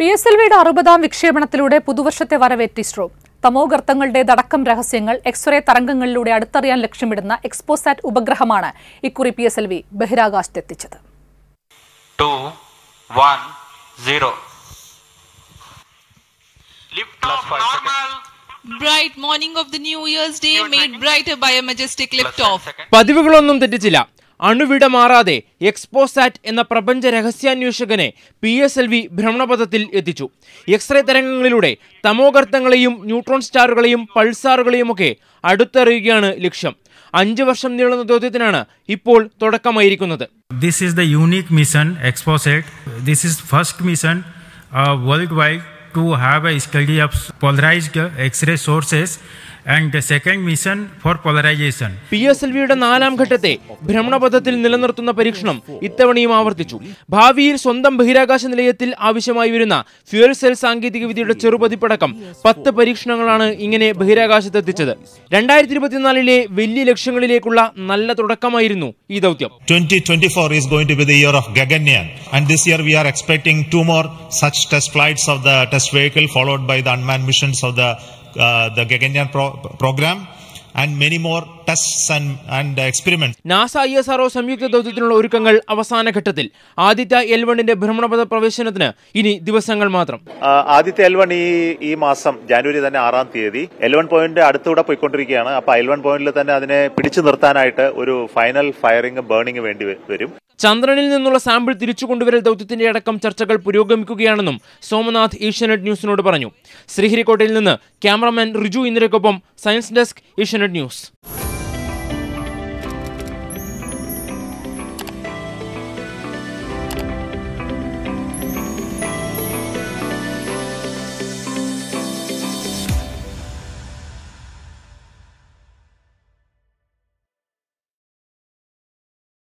P S L വിയുടെ അറുപതാം വിക്ഷേപണത്തിലൂടെ പുതുവർഷത്തെ straw തമോഗർത്തങ്ങളുടെ അടക്കം രഹസ്യങ്ങൾ എക്സ്റേ തരംഗങ്ങളിലൂടെ അടുത്തറിയാൻ ലക്ഷ്യമിടുന്ന എക്സ്പോസാറ്റ് ഉപഗ്രഹമാണ് ഇക്കുറി പി എസ് എൽ വി ബഹിരാകാശത്തെത്തിച്ചത് പതിവുകളൊന്നും തെറ്റിച്ചില്ല അണുവിട മാറാതെ എക്സ്പോസാറ്റ് എന്ന പ്രപഞ്ച രഹസ്യാന്വേഷകനെ പി എസ് എൽ വി ഭ്രമണപഥത്തിൽ എത്തിച്ചു എക്സ്റേ തരംഗങ്ങളിലൂടെ തമോഗർത്തങ്ങളെയും ന്യൂട്രോൺ സ്റ്റാറുകളെയും പൾസാറുകളെയുമൊക്കെ അടുത്തറിയുകയാണ് ലക്ഷ്യം അഞ്ചു വർഷം നീളുന്ന ദൗത്യത്തിനാണ് ഇപ്പോൾ തുടക്കമായിരിക്കുന്നത് this is the unique mission XPoSat this is first mission world wide to have a study of polarised x-ray sources and the second mission for polarization. P S L വിയുടെ നാലാം ഘട്ടത്തെ ഭ്രമണപഥത്തിൽ നിലനിർത്തുന്ന പരീക്ഷണം ഇത്തവണയും ആവർത്തിച്ചു ഭാവിയിൽ സ്വന്തം ബഹിരാകാശ നിലയത്തിൽ ആവശ്യമായി വരുന്ന ഫ്യൂൽ സെൽ സാങ്കേതിക വിദ്യയുടെ ചെറുപതിപ്പടക്കം പത്ത് പരീക്ഷണങ്ങളാണ് ഇങ്ങനെ ബഹിരാകാശത്ത് എത്തിച്ചത് രണ്ടായിരത്തി ഇരുപത്തിനാലിലെ വലിയ ലക്ഷ്യങ്ങളിലേക്കുള്ള നല്ല തുടക്കമായിരുന്നു ഈ ദൗത്യം twenty twenty four is going test flights Uh, the Gaganyaan pro program, and many more tests and experiment NASA I S R O സംയുക്ത ദൗത്യത്തിനുള്ള ഒരുക്കങ്ങൾ അവസാന ഘട്ടത്തിൽ ആദിത്യ എൽ വണ്ണിന്റെ ഭ്രമണപഥ പ്രവേശനത്തിന് ഇനി ദിവസങ്ങൾ മാത്രം ആദിത്യ എൽ വൺ ഈ ഈ മാസം ജാനുവരി തന്നെ ആറാം തീയതി എൽ വൺ പോയിന്റ് അടുത്തുകൂടെ പോയിക്കൊണ്ടിരിക്കുകയാണ് അപ്പൊ എൽ വൺ പോയിന്റിൽ തന്നെ അതിനെ പിടിച്ചു നിർത്താനായിട്ട് ഒരു ഫൈനൽ ഫയറിംഗ് ബേണിംഗ് വേണ്ടി വരും ചന്ദ്രനിൽ നിന്നുള്ള സാമ്പിൾ തിരിച്ചു കൊണ്ടുവരൽ ദൗത്യത്തിന്റെ അടക്കം ചർച്ചകൾ പുരോഗമിക്കുകയാണെന്നും സോമനാഥ് ഏഷ്യാനെറ്റ് ന്യൂസിനോട് പറഞ്ഞു ശ്രീഹരിക്കോട്ടയിൽ നിന്ന് ക്യാമറമാൻ റിജു ഇന്ദിരക്കൊപ്പം സയൻസ് ഡെസ്ക് ഏഷ്യാനെറ്റ് ന്യൂസ്